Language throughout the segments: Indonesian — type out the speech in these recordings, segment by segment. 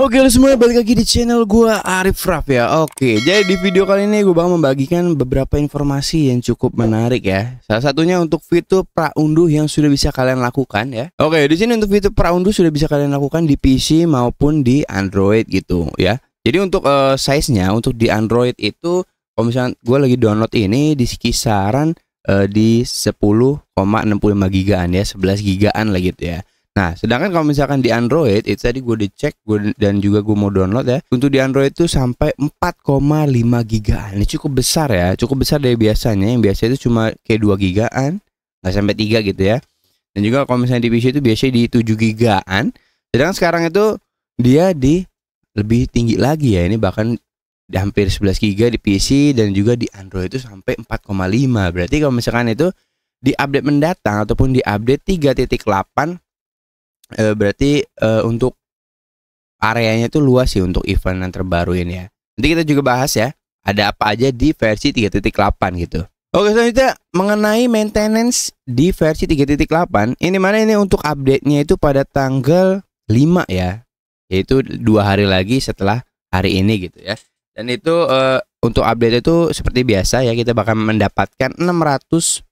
Oke lo semua balik lagi di channel gue Arif Raff ya Oke jadi di video kali ini gue bakal membagikan beberapa informasi yang cukup menarik ya Salah satunya untuk fitur praunduh yang sudah bisa kalian lakukan ya Oke di sini untuk fitur praunduh sudah bisa kalian lakukan di PC maupun di Android gitu ya Jadi untuk uh, eh, size nya untuk di Android itu kalau misalkan gue lagi download ini di kisaran uh, di 10,65 gigaan ya 11 gigaan lah gitu ya Nah, sedangkan kalau misalkan di Android, itu tadi gue dicek gue, dan juga gue mau download ya. Untuk di Android itu sampai 4,5 gigaan. Ini cukup besar ya, cukup besar dari biasanya. Yang biasanya itu cuma kayak 2 gigaan, nggak sampai 3 gitu ya. Dan juga kalau misalnya di PC itu biasanya di 7 gigaan. Sedangkan sekarang itu dia di lebih tinggi lagi ya. Ini bahkan di hampir 11 giga di PC dan juga di Android itu sampai 4,5. Berarti kalau misalkan itu di update mendatang ataupun di update 3.8 e, berarti e, untuk areanya itu luas sih untuk event yang terbaru ini ya. Nanti kita juga bahas ya, ada apa aja di versi 3.8 gitu. Oke selanjutnya mengenai maintenance di versi 3.8 ini mana ini untuk update-nya itu pada tanggal 5 ya yaitu dua hari lagi setelah hari ini gitu ya dan itu uh, untuk update itu seperti biasa ya kita bakal mendapatkan 600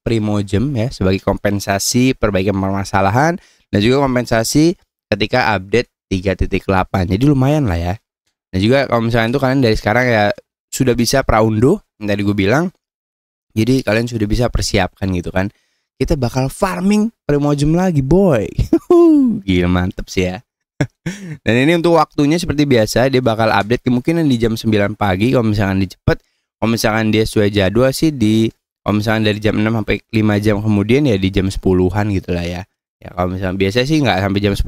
primogem ya sebagai kompensasi perbaikan permasalahan dan juga kompensasi ketika update 3.8. Jadi lumayan lah ya. Dan juga kalau misalnya itu kalian dari sekarang ya sudah bisa praundo yang tadi gue bilang. Jadi kalian sudah bisa persiapkan gitu kan. Kita bakal farming primogem lagi boy. Gila mantep sih ya. Dan ini untuk waktunya seperti biasa dia bakal update kemungkinan di jam 9 pagi kalau misalkan di cepet kalau misalkan dia sesuai jadwal sih di kalau misalkan dari jam 6 sampai 5 jam kemudian ya di jam 10-an gitu lah ya. Ya kalau misalkan biasa sih nggak sampai jam 10,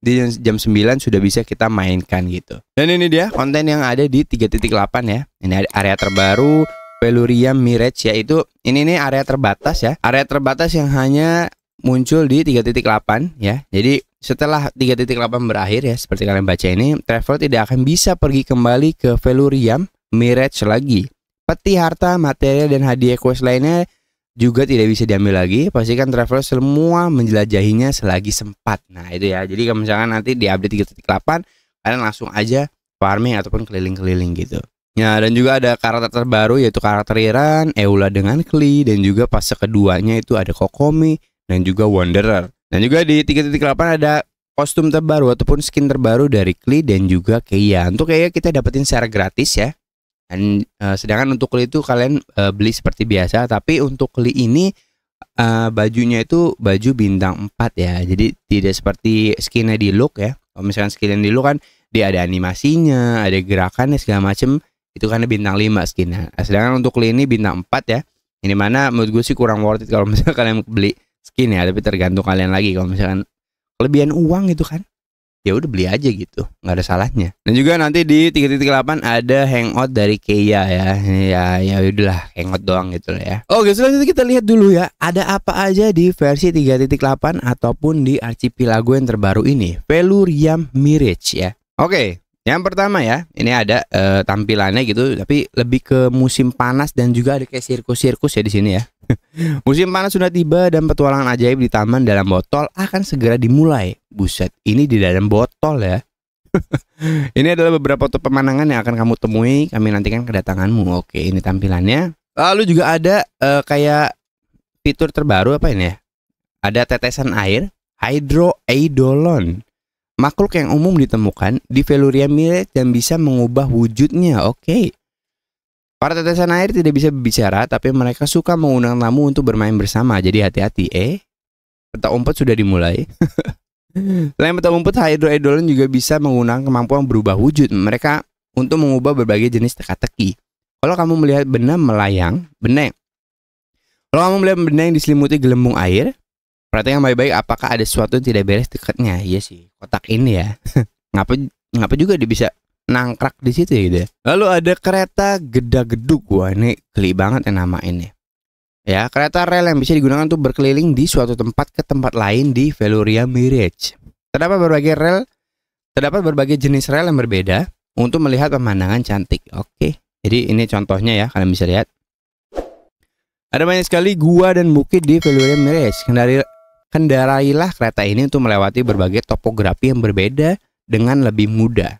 di jam, 9 sudah bisa kita mainkan gitu. Dan ini dia konten yang ada di 3.8 ya. Ini area terbaru Peluria Mirage yaitu ini nih area terbatas ya. Area terbatas yang hanya muncul di 3.8 ya. Jadi setelah 3.8 berakhir ya, seperti kalian baca ini, Trevor tidak akan bisa pergi kembali ke Veluriam Mirage lagi. Peti harta, material, dan hadiah quest lainnya juga tidak bisa diambil lagi. Pastikan Trevor semua menjelajahinya selagi sempat. Nah itu ya, jadi kalau misalkan nanti di update 3.8, kalian langsung aja farming ataupun keliling-keliling gitu. Ya, dan juga ada karakter terbaru yaitu karakter Iran, Eula dengan Klee, dan juga pas keduanya itu ada Kokomi dan juga Wanderer. Dan juga di 3.8 ada kostum terbaru ataupun skin terbaru dari Klee dan juga Keia. Untuk Keia kita dapetin secara gratis ya. Dan uh, sedangkan untuk Klee itu kalian uh, beli seperti biasa, tapi untuk Klee ini uh, bajunya itu baju bintang 4 ya. Jadi tidak seperti skinnya di look ya. Kalau misalkan skinnya di look kan dia ada animasinya, ada gerakannya segala macem. Itu karena bintang 5 skinnya. Sedangkan untuk Klee ini bintang 4 ya. Ini mana menurut gue sih kurang worth it kalau misalkan kalian beli skin ya tapi tergantung kalian lagi kalau misalkan kelebihan uang gitu kan ya udah beli aja gitu nggak ada salahnya dan juga nanti di 3.8 ada hangout dari Kia ya ya ya udahlah hangout doang gitu ya oke selanjutnya kita lihat dulu ya ada apa aja di versi 3.8 ataupun di archipelago yang terbaru ini Veluriam Mirage ya oke yang pertama ya, ini ada uh, tampilannya gitu, tapi lebih ke musim panas dan juga ada kayak sirkus-sirkus ya di sini ya. Musim panas sudah tiba dan petualangan ajaib di taman dalam botol akan segera dimulai. Buset, ini di dalam botol ya. ini adalah beberapa foto pemandangan yang akan kamu temui. Kami nantikan kedatanganmu. Oke, ini tampilannya. Lalu juga ada uh, kayak fitur terbaru apa ini ya? Ada tetesan air, hydroeidolon. Makhluk yang umum ditemukan di Veluria Mirage dan bisa mengubah wujudnya. Oke. Para tetesan air tidak bisa berbicara, tapi mereka suka mengundang tamu untuk bermain bersama. Jadi hati-hati, eh. Peta umpet sudah dimulai. Selain peta umpet, hydroedolan juga bisa menggunakan kemampuan berubah wujud. Mereka untuk mengubah berbagai jenis teka-teki. Kalau kamu melihat benda melayang, benang. Kalau kamu melihat benda yang diselimuti gelembung air, perhatikan baik-baik apakah ada sesuatu yang tidak beres dekatnya. Iya sih, kotak ini ya. ngapa ngapa juga dia bisa nangkrak di situ ya gitu ya. Lalu ada kereta geda-geduk wah ini geli banget yang nama ini. Ya, kereta rel yang bisa digunakan untuk berkeliling di suatu tempat ke tempat lain di Veluria Mirage. Terdapat berbagai rel, terdapat berbagai jenis rel yang berbeda untuk melihat pemandangan cantik. Oke, jadi ini contohnya ya, kalian bisa lihat. Ada banyak sekali gua dan bukit di Veluria Mirage. Kendari, kendarailah kereta ini untuk melewati berbagai topografi yang berbeda dengan lebih mudah.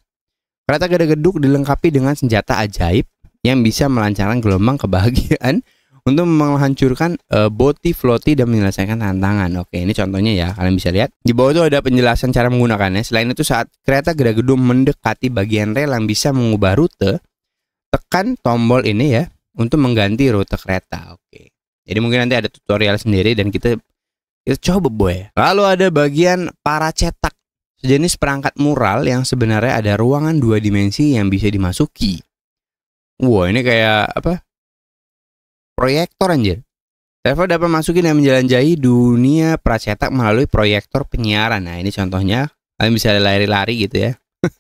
Kereta gede geduk dilengkapi dengan senjata ajaib yang bisa melancarkan gelombang kebahagiaan untuk menghancurkan uh, boti floti dan menyelesaikan tantangan. Oke, ini contohnya ya. Kalian bisa lihat. Di bawah itu ada penjelasan cara menggunakannya. Selain itu saat kereta gede gedung mendekati bagian rel yang bisa mengubah rute, tekan tombol ini ya untuk mengganti rute kereta. Oke. Jadi mungkin nanti ada tutorial sendiri dan kita kita coba boy. Lalu ada bagian para cetak Sejenis perangkat mural yang sebenarnya ada ruangan dua dimensi yang bisa dimasuki. Wah, ini kayak apa? Proyektor anjir. Travel dapat masukin dan menjelajahi dunia pracetak melalui proyektor penyiaran. Nah, ini contohnya. Kalian bisa lari-lari gitu ya.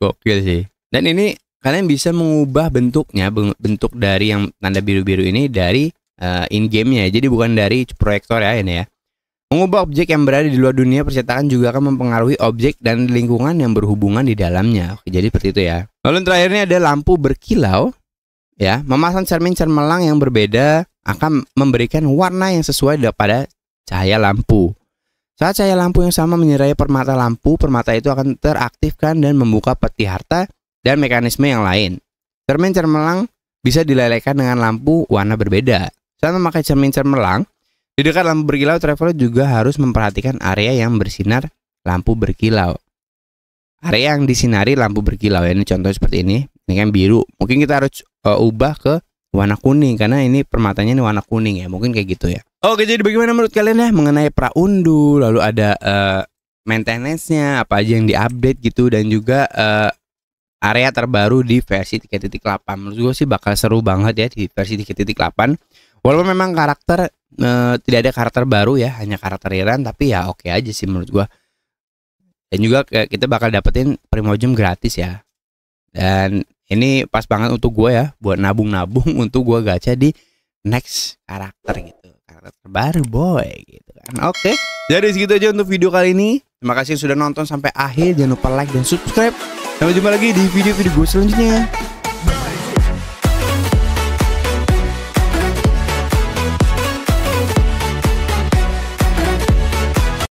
Gokil sih. Dan ini kalian bisa mengubah bentuknya, bentuk dari yang tanda biru-biru ini dari uh, eh, in game-nya. Jadi bukan dari proyektor ya ini ya. Mengubah objek yang berada di luar dunia percetakan juga akan mempengaruhi objek dan lingkungan yang berhubungan di dalamnya. Oke, jadi seperti itu ya. Lalu yang terakhirnya ada lampu berkilau. Ya, memasang cermin cermelang yang berbeda akan memberikan warna yang sesuai pada cahaya lampu. Saat cahaya lampu yang sama menyerai permata lampu, permata itu akan teraktifkan dan membuka peti harta dan mekanisme yang lain. Cermin cermelang bisa dilelehkan dengan lampu warna berbeda. Saat memakai cermin cermelang, di dekat lampu berkilau, traveler juga harus memperhatikan area yang bersinar lampu berkilau. Area yang disinari lampu berkilau ya, ini contoh seperti ini. Ini kan biru. Mungkin kita harus uh, ubah ke warna kuning karena ini permatanya ini warna kuning ya. Mungkin kayak gitu ya. Oke, jadi bagaimana menurut kalian ya mengenai praundu, lalu ada uh, maintenance-nya, apa aja yang diupdate gitu dan juga uh, area terbaru di versi 3.8. Menurut gue sih bakal seru banget ya di versi 3.8 Walaupun memang karakter uh, tidak ada karakter baru ya, hanya karakter Iran tapi ya oke okay aja sih menurut gua. Dan juga kita bakal dapetin primogem gratis ya. Dan ini pas banget untuk gua ya, buat nabung-nabung untuk gua gacha di next karakter gitu. Karakter baru boy gitu kan. Oke. Okay. Jadi segitu aja untuk video kali ini. Terima kasih sudah nonton sampai akhir. Jangan lupa like dan subscribe. Sampai jumpa lagi di video-video gue selanjutnya.